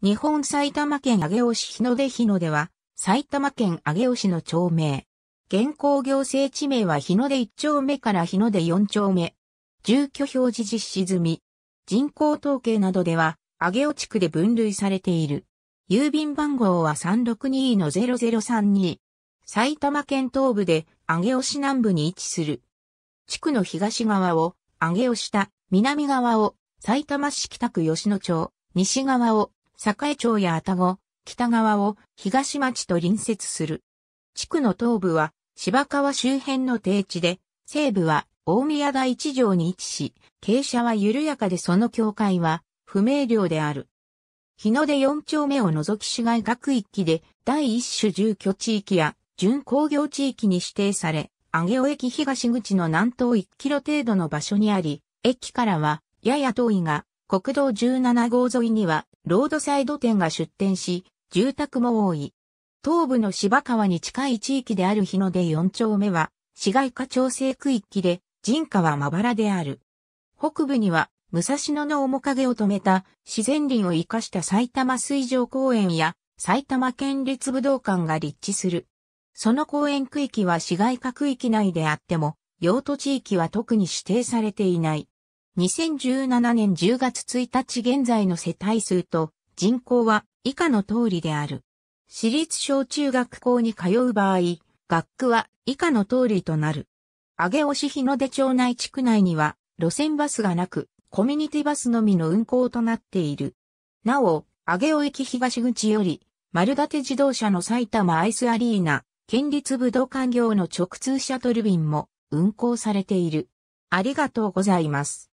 日本埼玉県上尾市日の出日の出は、埼玉県上尾市の町名。現行行政地名は日の出1丁目から日の出4丁目。住居表示実施済み。人口統計などでは、上尾地区で分類されている。郵便番号は362-0032。埼玉県東部で上尾市南部に位置する。地区の東側を上尾下、南側を埼玉市北区吉野町、西側を栄町や愛宕、北側を東町と隣接する。地区の東部は芝川周辺の低地で、西部は大宮第一条に位置し、傾斜は緩やかでその境界は不明瞭である。日の出4丁目を除き市街各域で第一種住居地域や準工業地域に指定され、上尾駅東口の南東1キロ程度の場所にあり、駅からはやや遠いが国道17号沿いにはロードサイド店が出店し、住宅も多い。東部の芝川に近い地域である日の出4丁目は、市街化調整区域で、人家はまばらである。北部には、武蔵野の面影を止めた自然林を生かした埼玉水上公園や埼玉県立武道館が立地する。その公園区域は市街化区域内であっても、用途地域は特に指定されていない。2017年10月1日現在の世帯数と人口は以下の通りである。私立小中学校に通う場合、学区は以下の通りとなる。上尾市日の出町内地区内には路線バスがなく、コミュニティバスのみの運行となっている。なお、上尾駅東口より、丸立自動車の埼玉アイスアリーナ、県立武道館業の直通シャトル便も運行されている。ありがとうございます。